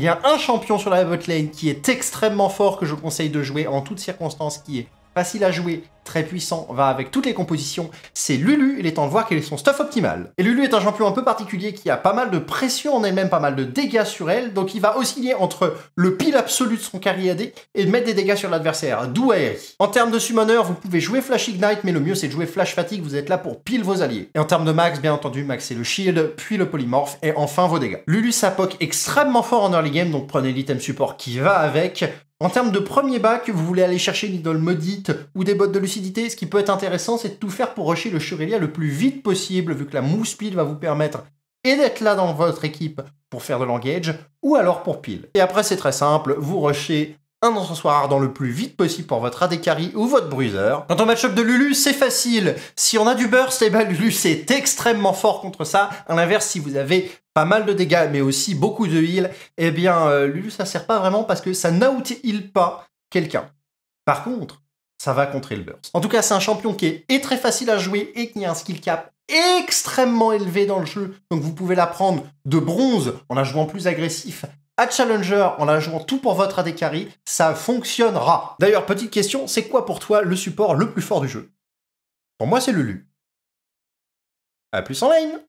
Il y a un champion sur la lane qui est extrêmement fort que je conseille de jouer en toutes circonstances, qui est facile à jouer, très puissant, va avec toutes les compositions, c'est Lulu, il est temps de voir quel est son stuff optimal. Et Lulu est un champion un peu particulier qui a pas mal de pression en elle-même, pas mal de dégâts sur elle, donc il va osciller entre le pile absolu de son carry AD et de mettre des dégâts sur l'adversaire, d'où Aerie. En termes de summoner, vous pouvez jouer Flash Ignite, mais le mieux c'est de jouer Flash Fatigue, vous êtes là pour pile vos alliés. Et en termes de max, bien entendu, max c'est le shield, puis le polymorphe, et enfin vos dégâts. Lulu s'apoque extrêmement fort en early game, donc prenez l'item support qui va avec. En termes de premier bac, vous voulez aller chercher une idole maudite ou des bottes de lucidité ce qui peut être intéressant, c'est de tout faire pour rusher le Churilia le plus vite possible, vu que la mousse pile va vous permettre et d'être là dans votre équipe pour faire de l'engage, ou alors pour pile. Et après, c'est très simple, vous rushez un encensoir ardent le plus vite possible pour votre carry ou votre Bruiser. Quand on match-up de Lulu, c'est facile. Si on a du burst, eh ben Lulu c'est extrêmement fort contre ça. À l'inverse, si vous avez pas mal de dégâts mais aussi beaucoup de heal, eh bien euh, Lulu ça sert pas vraiment parce que ça n'out-heal pas quelqu'un. Par contre, ça va contrer le burst. En tout cas, c'est un champion qui est, très facile à jouer et qui a un skill cap extrêmement élevé dans le jeu. Donc vous pouvez la prendre de bronze en la jouant plus agressif à Challenger en la jouant tout pour votre AD ça fonctionnera. D'ailleurs, petite question, c'est quoi pour toi le support le plus fort du jeu Pour moi, c'est Lulu. A plus en lane